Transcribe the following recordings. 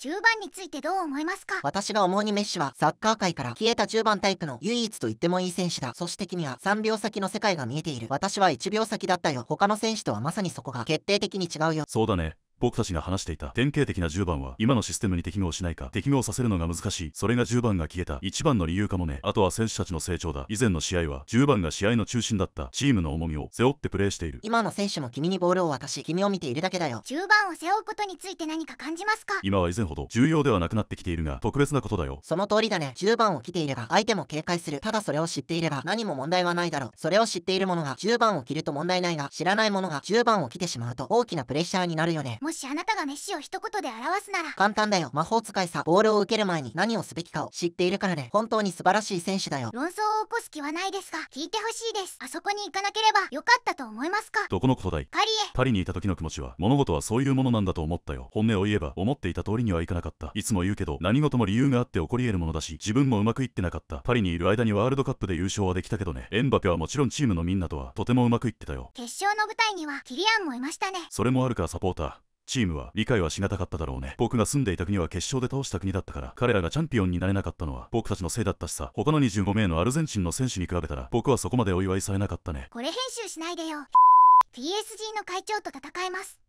10番についてどう思いますか私が思うにメッシュはサッカー界から消えた10番タイプの唯一と言ってもいい選手だ。そして君は3秒先の世界が見えている。私は1秒先だったよ。他の選手とはまさにそこが決定的に違うよ。そうだね。僕たちが話していた典型的な10番は今のシステムに適合しないか適合させるのが難しいそれが10番が消えた一番の理由かもねあとは選手たちの成長だ以前の試合は10番が試合の中心だったチームの重みを背負ってプレーしている今の選手も君にボールを渡し君を見ているだけだよ10番を背負うことについて何か感じますか今は以前ほど重要ではなくなってきているが特別なことだよその通りだね10番を着ていれば相手も警戒するただそれを知っていれば何も問題はないだろうそれを知っている者が10番を着ると問題ないが知らない者が10番を着てしまうと大きなプレッシャーになるよねもしあなたが飯を一言で表すなら簡単だよ魔法使いさボールを受ける前に何をすべきかを知っているからね本当に素晴らしい選手だよ論争を起こす気はないですが聞いてほしいですあそこに行かなければよかったと思いますかどこのことだいパリへパリにいた時の気持ちは物事はそういうものなんだと思ったよ本音を言えば思っていた通りにはいかなかったいつも言うけど何事も理由があって起こり得るものだし自分もうまくいってなかったパリにいる間にワールドカップで優勝はできたけどねエンバペはもちろんチームのみんなとはとてもうまくいってたよ決勝の舞台にはキリアンもいましたねそれもあるからサポーターチームは理解はしがたかっただろうね。僕が住んでいた国は決勝で倒した国だったから、彼らがチャンピオンになれなかったのは僕たちのせいだったしさ、他の25名のアルゼンチンの選手に比べたら、僕はそこまでお祝いされなかったね。これ編集しないでよ。PSG の会長と戦います。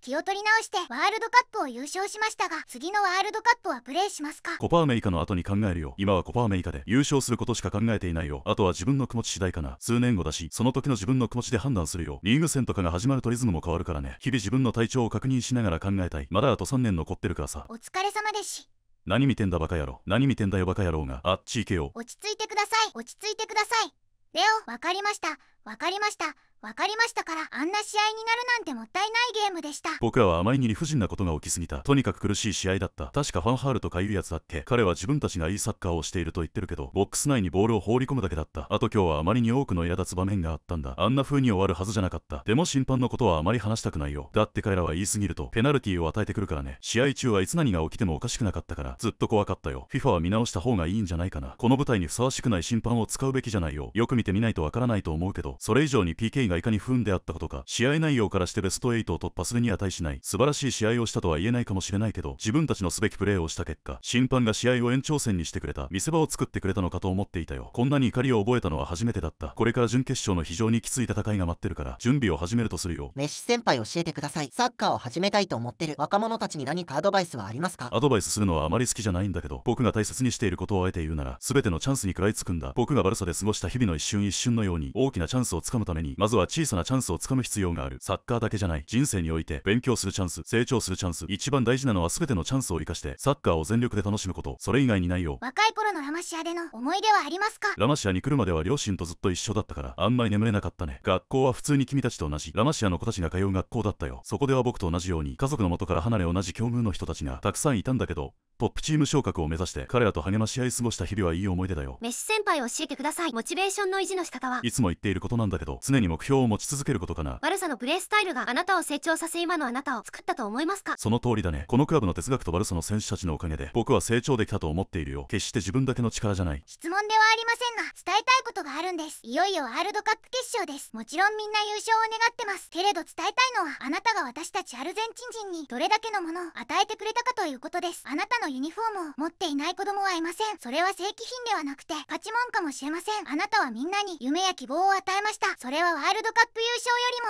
気を取り直してワールドカップを優勝しましたが次のワールドカップはプレーしますかコパーメイカの後に考えるよ今はコパーメイカで優勝することしか考えていないよあとは自分の気持ち次第かな数年後だしその時の自分の気持ちで判断するよリーグ戦とかが始まるとリズムも変わるからね日々自分の体調を確認しながら考えたいまだあと3年残ってるからさお疲れ様ですし何見てんだバカ野郎何見てんだよバカ野郎があっち行けよ落ち着いてください落ち着いてくださいレオわかりましたわかりましたわかりましたからあんな試合になるなんてもったいないゲームでした僕らはあまりに理不尽なことが起きすぎたとにかく苦しい試合だった確かファンハールとかいうやつだっけ彼は自分たちがいいサッカーをしていると言ってるけどボックス内にボールを放り込むだけだったあと今日はあまりに多くの苛立つ場面があったんだあんな風に終わるはずじゃなかったでも審判のことはあまり話したくないよだって彼らは言い過ぎるとペナルティを与えてくるからね試合中はいつ何が起きてもおかしくなかったからずっと怖かったよ FIFA は見直した方がいいんじゃないかなこの舞台にふさわしくない審判を使うべきじゃないよよく見てみないとわからないと思うけどそれ以上に PK がいかに不運であったことか、試合内容からしてベスト8を突破するに値しない、素晴らしい試合をしたとは言えないかもしれないけど、自分たちのすべきプレーをした結果、審判が試合を延長戦にしてくれた、見せ場を作ってくれたのかと思っていたよ。こんなに怒りを覚えたのは初めてだった。これから準決勝の非常にきつい戦いが待ってるから、準備を始めるとするよ。メッシ先輩教えてください。サッカーを始めたいと思ってる若者たちに何かアドバイスはありますかアドバイスするのはあまり好きじゃないんだけど、僕が大切にしていることをあえて言うなら、全てのチャンスに食らいつくんだ。僕がバルサで過ごした日々の一瞬一瞬のように、大きなチャンスをつかむために、まずはは小さなチャンスをつかむ必要がある。サッカーだけじゃない。人生において、勉強するチャンス、成長するチャンス。一番大事なのは全てのチャンスを生かして、サッカーを全力で楽しむこと。それ以外にないよ。若い頃のラマシアでの思い出はありますかラマシアに来るまでは両親とずっと一緒だったから、あんまり眠れなかったね。学校は普通に君たちと同じ、ラマシアの子たちが通う学校だったよ。そこでは僕と同じように、家族の元から離れ同じ境遇の人たちがたくさんいたんだけど、トップチーム昇格を目指して彼らと励まし合い過ごした日々はいい思い出だよ。メッシ先輩教えてください。モチベーションの維持の仕方はいつも言っていることなんだけど、常に目標標を持ち続けることかな悪さのプレースタイルがあなたを成長させ今のあなたを作ったと思いますかその通りだねこのクラブの哲学と悪さの選手たちのおかげで僕は成長できたと思っているよ決して自分だけの力じゃない質問ではありませんが伝えたいことがあるんですいよいよワールドカップ決勝ですもちろんみんな優勝を願ってますけれど伝えたいのはあなたが私たちアルゼンチン人にどれだけのものを与えてくれたかということですあなたのユニフォームを持っていない子供はいませんそれは正規品ではなくてパチモンかもしれませんあなたはみんなに夢や希望を与えましたそれはワールールドカップ優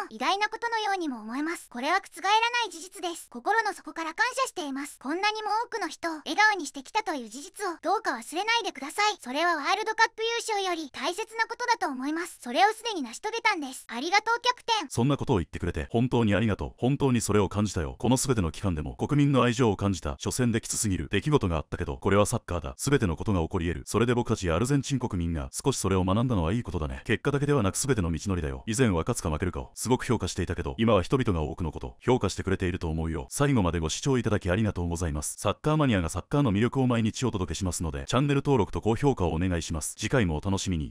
勝よりも偉大なことのようにも思えますこれは覆らない事実です心の底から感謝していますこんなにも多くの人を笑顔にしてきたという事実をどうか忘れないでくださいそれはワールドカップ優勝より大切なことだと思いますそれをすでに成し遂げたんですありがとうキャプテンそんなことを言ってくれて本当にありがとう本当にそれを感じたよこの全ての期間でも国民の愛情を感じた初戦できつすぎる出来事があったけどこれはサッカーだ全てのことが起こり得るそれで僕たちアルゼンチン国民が少しそれを学んだのはいいことだね結果だけではなく全ての道のりだよ前は勝つか負けるかをすごく評価していたけど、今は人々が多くのこと、評価してくれていると思うよ。最後までご視聴いただきありがとうございます。サッカーマニアがサッカーの魅力を毎日お届けしますので、チャンネル登録と高評価をお願いします。次回もお楽しみに。